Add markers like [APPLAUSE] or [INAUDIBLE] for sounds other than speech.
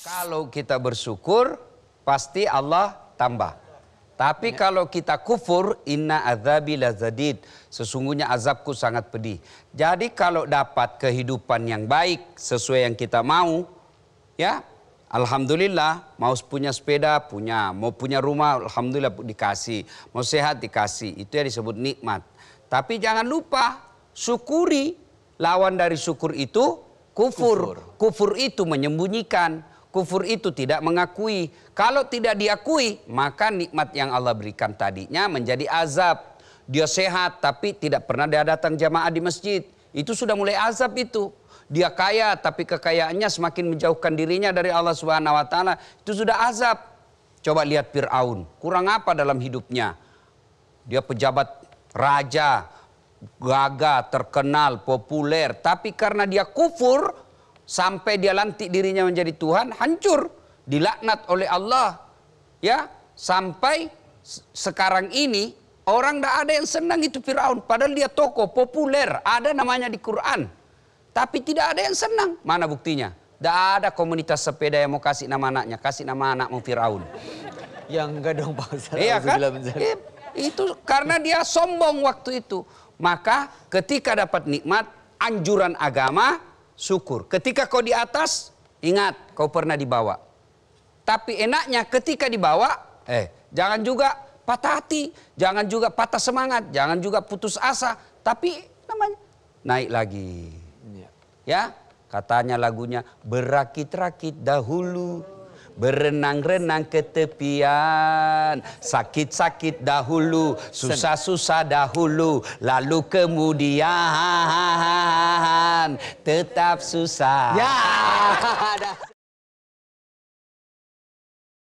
Kalau kita bersyukur, pasti Allah tambah. Tapi ya. kalau kita kufur, inna azabi lazadid. Sesungguhnya azabku sangat pedih. Jadi kalau dapat kehidupan yang baik sesuai yang kita mau, ya Alhamdulillah mau punya sepeda punya, mau punya rumah Alhamdulillah dikasih, mau sehat dikasih. Itu yang disebut nikmat. Tapi jangan lupa syukuri. Lawan dari syukur itu kufur. Kufur, kufur itu menyembunyikan kufur itu tidak mengakui. Kalau tidak diakui, maka nikmat yang Allah berikan tadinya menjadi azab. Dia sehat tapi tidak pernah dia datang jamaah di masjid. Itu sudah mulai azab itu. Dia kaya tapi kekayaannya semakin menjauhkan dirinya dari Allah Subhanahu wa taala. Itu sudah azab. Coba lihat Firaun, kurang apa dalam hidupnya? Dia pejabat raja, gagah, terkenal, populer, tapi karena dia kufur, sampai dia lantik dirinya menjadi Tuhan hancur dilaknat oleh Allah ya sampai sekarang ini orang tidak ada yang senang itu Firaun padahal dia tokoh populer ada namanya di Quran tapi tidak ada yang senang mana buktinya tidak ada komunitas sepeda yang mau kasih nama anaknya kasih nama anak mau Firaun [LAUGHS] yang enggak dong Pak Ustaz iya kan iya, itu karena dia sombong waktu itu maka ketika dapat nikmat anjuran agama syukur. Ketika kau di atas, ingat kau pernah dibawa. Tapi enaknya ketika dibawa, eh jangan juga patah hati, jangan juga patah semangat, jangan juga putus asa, tapi namanya naik lagi. Iya. Ya, katanya lagunya berakit-rakit dahulu Berenang-renang ke tepian Sakit-sakit dahulu Susah-susah dahulu Lalu kemudian Tetap susah Ya [LAUGHS]